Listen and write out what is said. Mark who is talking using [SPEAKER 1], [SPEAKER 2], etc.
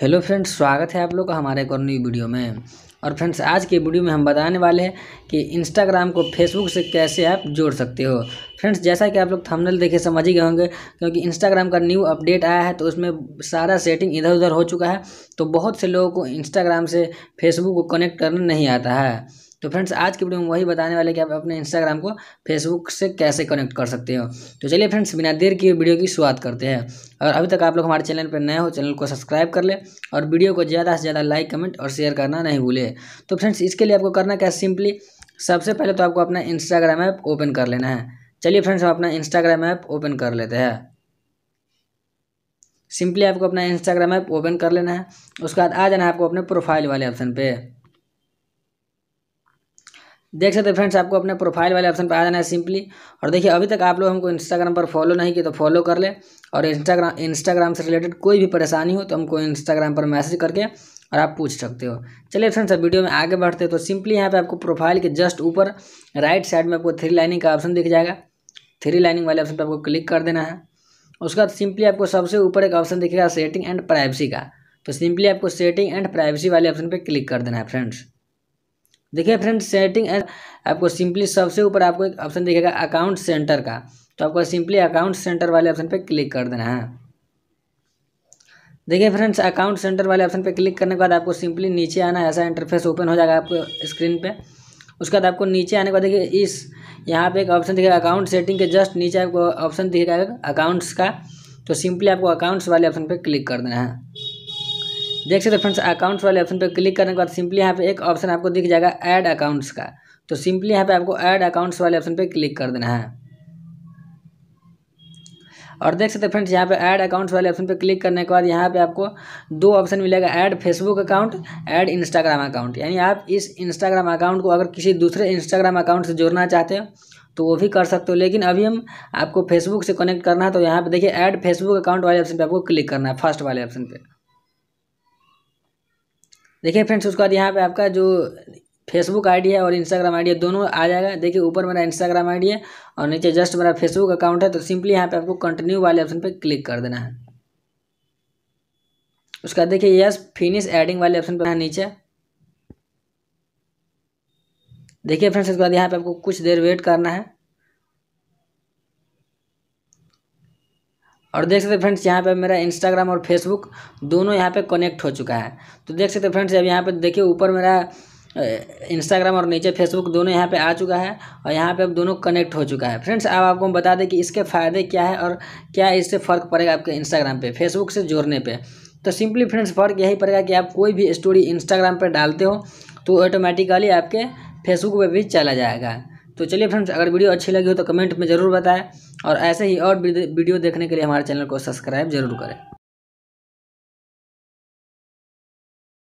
[SPEAKER 1] hello friends स्वागत है आप लोग का हमारे एक और न्यू वीडियो में और फ्रेंड्स आज के वीडियो में हम बताने वाले हैं कि इंस्टाग्राम को फेसबुक से कैसे आप जोड़ सकते हो फ्रेंड्स जैसा कि आप लोग थंबनेल देखे समझ ही गए होंगे क्योंकि इंस्टाग्राम का न्यू अपडेट आया है तो उसमें सारा सेटिंग इधर उधर हो चुका है तो बहुत से लोगों को इंस्टाग्राम से फेसबुक को कनेक्ट करना नहीं आता है तो फ्रेंड्स आज की वीडियो में वही बताने वाले कि आप अपने इंस्टाग्राम को फेसबुक से कैसे कनेक्ट कर सकते हो तो चलिए फ्रेंड्स बिना देर की वीडियो की शुरुआत करते हैं और अभी तक आप लोग हमारे चैनल पर नए हो चैनल को सब्सक्राइब कर ले और वीडियो को ज़्यादा से ज़्यादा लाइक कमेंट और शेयर करना नहीं भूले तो फ्रेंड्स इसके लिए आपको करना क्या सिंपली सबसे पहले तो आपको अपना इंस्टाग्राम ऐप ओपन कर लेना है चलिए फ्रेंड्स हम अपना इंस्टाग्राम ऐप ओपन कर लेते हैं सिंपली आपको अपना इंस्टाग्राम ऐप ओपन कर लेना है उसके बाद आ जाना है आपको अपने प्रोफाइल वाले ऑप्शन पे देख सकते फ्रेंड्स आपको अपने प्रोफाइल वाले ऑप्शन पर आ जाना है सिंपली और देखिए अभी तक आप लोग हमको इंस्टाग्राम पर फॉलो नहीं किए तो फॉलो कर ले और इंस्टाग्राम इंस्टाग्राम से रिलेटेड कोई भी परेशानी हो तो हमको इंस्टाग्राम पर मैसेज करके और आप पूछ सकते हो चलिए फ्रेंड्स अब वीडियो में आगे बढ़ते हैं तो सिंपली यहाँ पर आपको प्रोफाइल के जस्ट ऊपर राइट साइड में आपको थ्री लाइनिंग का ऑप्शन दिख जाएगा थ्री लाइनिंग वाले ऑप्शन पर आपको क्लिक कर देना है उसके बाद सिंपली आपको सबसे ऊपर एक ऑप्शन दिखेगा सेटिंग एंड प्राइवेसी का तो सिंपली आपको सेटिंग एंड प्राइवेसी वाले ऑप्शन पर क्लिक कर देना है फ्रेंड्स देखिए फ्रेंड सेटिंग एंड आपको सिंपली सबसे ऊपर आपको एक ऑप्शन दिखेगा अकाउंट सेंटर का तो आपको सिंपली अकाउंट सेंटर वाले ऑप्शन पे क्लिक कर देना है देखिए फ्रेंड्स अकाउंट सेंटर वाले ऑप्शन पे क्लिक करने के बाद आपको सिंपली नीचे आना ऐसा इंटरफेस ओपन हो जाएगा आपको स्क्रीन पे उसके बाद आपको नीचे आने के बाद देखिए इस यहाँ पे एक ऑप्शन दिखेगा अकाउंट सेटिंग के जस्ट नीचे आपको ऑप्शन दिखेगा अकाउंट्स का तो सिंपली आपको अकाउंट्स वाले ऑप्शन पर क्लिक कर देना है देख सकते हैं फ्रेंड्स अकाउंट्स वाले ऑप्शन पर क्लिक करने के बाद सिंपली यहाँ पे एक ऑप्शन आपको दिख जाएगा ऐड अकाउंट्स का तो सिंपली यहाँ पे आपको ऐड अकाउंट्स वाले ऑप्शन पर क्लिक कर देना है और देख सकते हैं फ्रेंड्स यहाँ पे ऐड अकाउंट्स वाले ऑप्शन पर क्लिक करने के बाद यहाँ पे आपको दो ऑप्शन मिलेगा add Facebook account add Instagram account यानी आप इस इंस्टाग्राम अकाउंट को अगर किसी दूसरे इंस्टाग्राम अकाउंट से जोड़ना चाहते हो तो वो भी कर सकते हो लेकिन अभी हम आपको फेसबुक से कनेक्ट करना है तो यहाँ पे देखिए ऐड फेसबुक अकाउंट वाले ऑप्शन पे आपको क्लिक करना है फर्स्ट वाले ऑप्शन पे देखिए फ्रेंड्स उसके बाद यहाँ पे आपका जो फेसबुक आईडी है और इंस्टाग्राम आईडी है दोनों आ जाएगा देखिए ऊपर मेरा इंस्टाग्राम आईडी है और नीचे जस्ट मेरा फेसबुक अकाउंट है तो सिंपली यहाँ पे आपको कंटिन्यू वाले ऑप्शन पे क्लिक कर देना है उसका देखिए यस फिनिश एडिंग वाले ऑप्शन पर है नीचे देखिए फ्रेंड्स उसके बाद यहाँ पे आपको कुछ देर वेट करना है और देख सकते फ्रेंड्स यहाँ पे मेरा इंस्टाग्राम और फेसबुक दोनों यहाँ पे कनेक्ट हो चुका है तो देख सकते फ्रेंड्स अब यहाँ पे देखिए ऊपर मेरा इंस्टाग्राम और नीचे फेसबुक दोनों यहाँ पे आ चुका है और यहाँ पे अब दोनों कनेक्ट हो चुका है फ्रेंड्स अब आपको हम बता दें कि इसके फ़ायदे क्या है और क्या इससे फ़र्क पड़ेगा आपके इंस्टाग्राम पर फेसबुक से जोड़ने पर तो सिंपली फ्रेंड्स फ़र्क यही पड़ेगा कि आप कोई भी स्टोरी इंस्टाग्राम पर डालते हो तो ऑटोमेटिकली आपके फेसबुक पर भी चला जाएगा तो चलिए फ्रेंड्स अगर वीडियो अच्छी लगी हो तो कमेंट में ज़रूर बताएं और ऐसे ही और वीडियो देखने के लिए हमारे चैनल को सब्सक्राइब जरूर करें